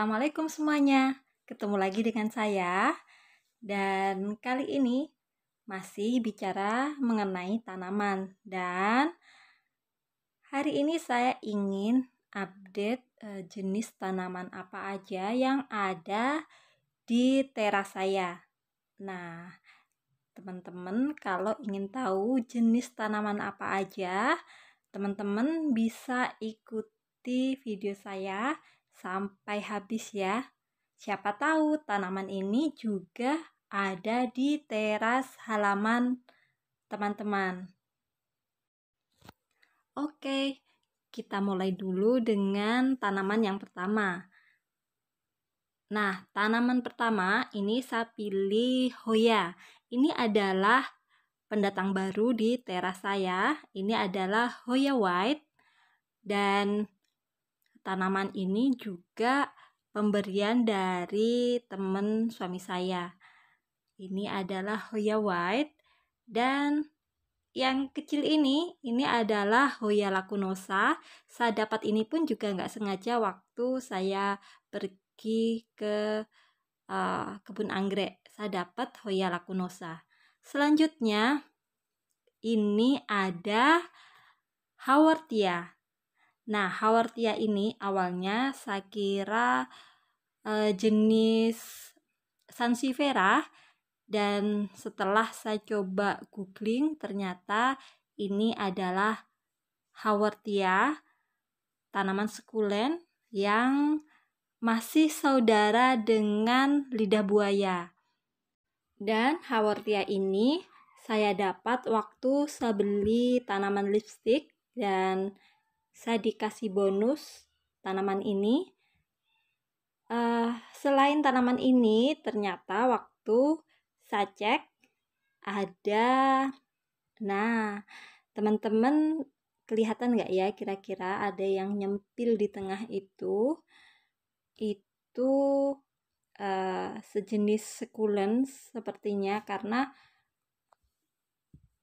Assalamualaikum semuanya. Ketemu lagi dengan saya. Dan kali ini masih bicara mengenai tanaman dan hari ini saya ingin update eh, jenis tanaman apa aja yang ada di teras saya. Nah, teman-teman kalau ingin tahu jenis tanaman apa aja, teman-teman bisa ikuti video saya sampai habis ya. Siapa tahu tanaman ini juga ada di teras halaman teman-teman. Oke, kita mulai dulu dengan tanaman yang pertama. Nah, tanaman pertama ini saya pilih hoya. Ini adalah pendatang baru di teras saya. Ini adalah hoya white dan tanaman ini juga pemberian dari teman suami saya. Ini adalah Hoya White dan yang kecil ini, ini adalah Hoya lacunosa. Saya dapat ini pun juga nggak sengaja waktu saya pergi ke uh, kebun anggrek. Saya dapat Hoya lacunosa. Selanjutnya, ini ada Haworthia. Nah, Hawartia ini awalnya saya kira e, eh, jenis Sansifera dan setelah saya coba googling ternyata ini adalah Hawartia, tanaman sekulen yang masih saudara dengan lidah buaya. Dan Hawartia ini saya dapat waktu saya beli tanaman lipstick dan saya dikasih bonus tanaman ini. Uh, selain tanaman ini, ternyata waktu saya cek ada, nah teman-teman kelihatan nggak ya kira-kira ada yang nyempil di tengah itu, itu uh, sejenis sekulen sepertinya karena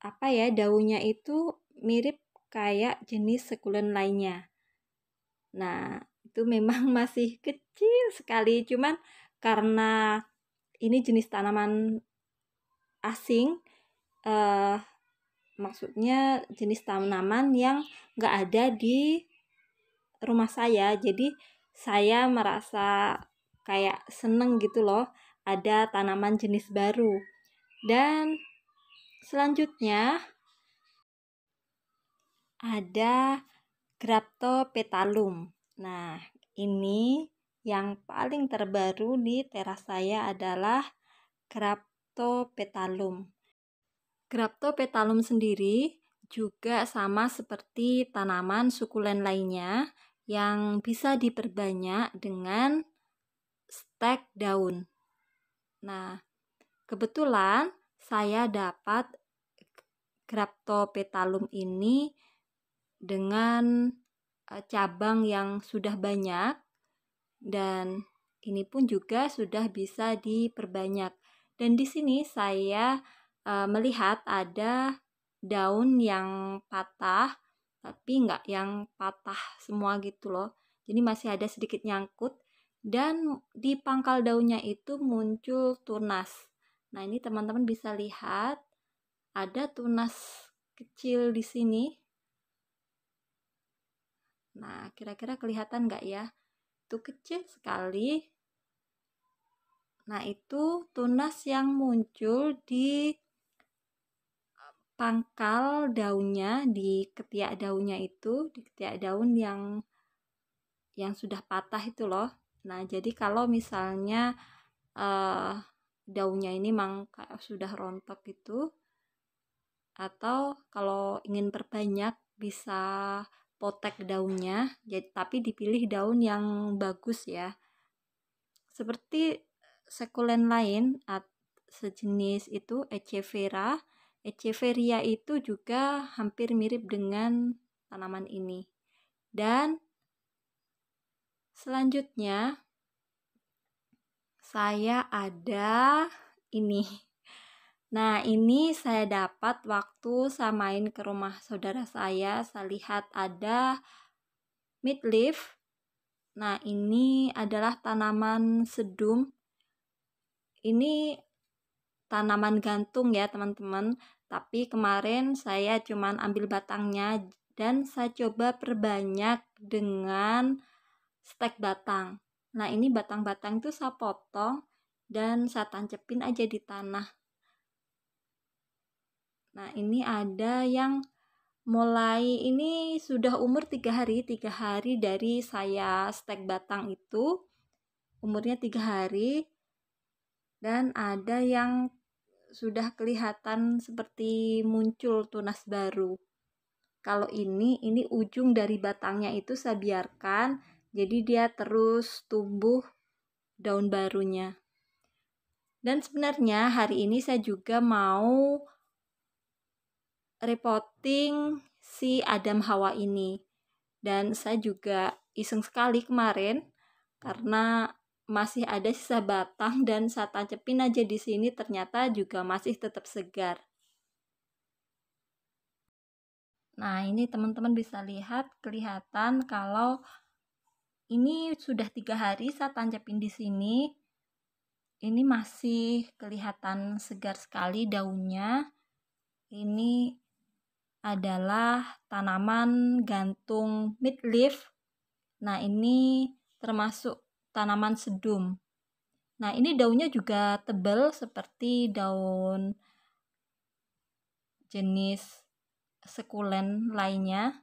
apa ya daunnya itu mirip kayak jenis sekulen lainnya. Nah, itu memang masih kecil sekali, cuman karena ini jenis tanaman asing, eh, maksudnya jenis tanaman yang nggak ada di rumah saya, jadi saya merasa kayak seneng gitu loh, ada tanaman jenis baru. Dan selanjutnya ada Graptopetalum. Nah, ini yang paling terbaru di teras saya adalah Graptopetalum. Graptopetalum sendiri juga sama seperti tanaman sukulen lainnya yang bisa diperbanyak dengan stek daun. Nah, kebetulan saya dapat Graptopetalum ini dengan eh, cabang yang sudah banyak dan ini pun juga sudah bisa diperbanyak. Dan di sini saya eh, melihat ada daun yang patah tapi nggak yang patah semua gitu loh. Jadi masih ada sedikit nyangkut dan di pangkal daunnya itu muncul tunas. Nah, ini teman-teman bisa lihat ada tunas kecil di sini Nah, kira-kira kelihatan nggak ya? Itu kecil sekali. Nah, itu tunas yang muncul di eh, pangkal daunnya, di ketiak daunnya itu, di ketiak daun yang yang sudah patah itu loh. Nah, jadi kalau misalnya uh, daunnya ini memang sudah rontok itu atau kalau ingin perbanyak bisa potek daunnya ya, tapi dipilih daun yang bagus ya seperti sekulen lain at, sejenis itu echevera echeveria itu juga hampir mirip dengan tanaman ini dan selanjutnya saya ada ini Nah, ini saya dapat waktu saya main ke rumah saudara saya. Saya lihat ada midleaf. Nah, ini adalah tanaman sedum. Ini tanaman gantung ya, teman-teman. Tapi kemarin saya cuman ambil batangnya dan saya coba perbanyak dengan stek batang. Nah, ini batang-batang itu saya potong dan saya tancepin aja di tanah. Nah, ini ada yang mulai ini sudah umur tiga hari, tiga hari dari saya stek batang itu umurnya tiga hari dan ada yang sudah kelihatan seperti muncul tunas baru. Kalau ini, ini ujung dari batangnya itu saya biarkan, jadi dia terus tumbuh daun barunya. Dan sebenarnya hari ini saya juga mau reporting si Adam Hawa ini. Dan saya juga iseng sekali kemarin karena masih ada sisa batang dan saya tancepin aja di sini ternyata juga masih tetap segar. Nah, ini teman-teman bisa lihat kelihatan kalau ini sudah tiga hari saya tancepin di sini. Ini masih kelihatan segar sekali daunnya. Ini adalah tanaman gantung midleaf. Nah, ini termasuk tanaman sedum. Nah, ini daunnya juga tebal seperti daun jenis sekulen lainnya.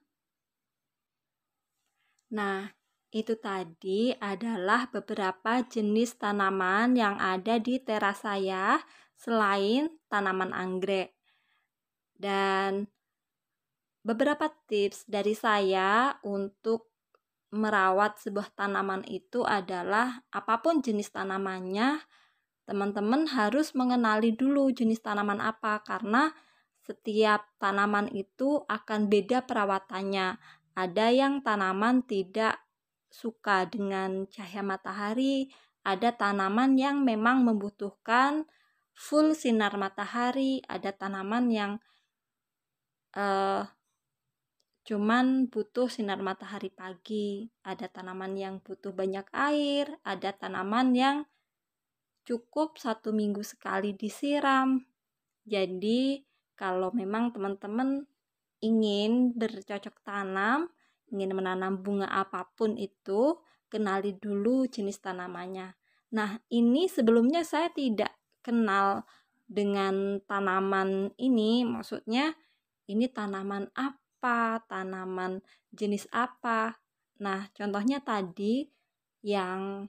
Nah, itu tadi adalah beberapa jenis tanaman yang ada di teras saya selain tanaman anggrek. Dan beberapa tips dari saya untuk merawat sebuah tanaman itu adalah apapun jenis tanamannya, teman-teman harus mengenali dulu jenis tanaman apa karena setiap tanaman itu akan beda perawatannya. Ada yang tanaman tidak suka dengan cahaya matahari, ada tanaman yang memang membutuhkan full sinar matahari, ada tanaman yang uh, Cuman butuh sinar matahari pagi, ada tanaman yang butuh banyak air, ada tanaman yang cukup satu minggu sekali disiram. Jadi kalau memang teman-teman ingin bercocok tanam, ingin menanam bunga apapun itu, kenali dulu jenis tanamannya. Nah, ini sebelumnya saya tidak kenal dengan tanaman ini, maksudnya ini tanaman apa apa, tanaman jenis apa. Nah, contohnya tadi yang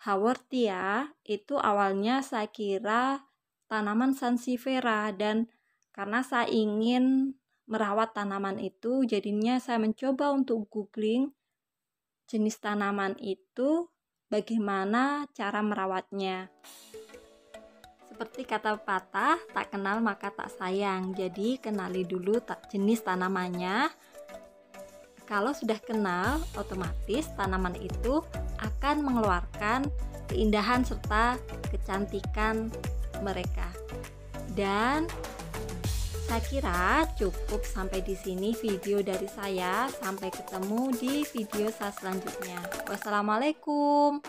Haworthia ya, itu awalnya saya kira tanaman sansifera dan karena saya ingin merawat tanaman itu jadinya saya mencoba untuk googling jenis tanaman itu bagaimana cara merawatnya. Seperti kata patah, tak kenal maka tak sayang. Jadi kenali dulu tak jenis tanamannya. Kalau sudah kenal, otomatis tanaman itu akan mengeluarkan keindahan serta kecantikan mereka. Dan saya kira cukup sampai di sini video dari saya. Sampai ketemu di video saya selanjutnya. Wassalamualaikum.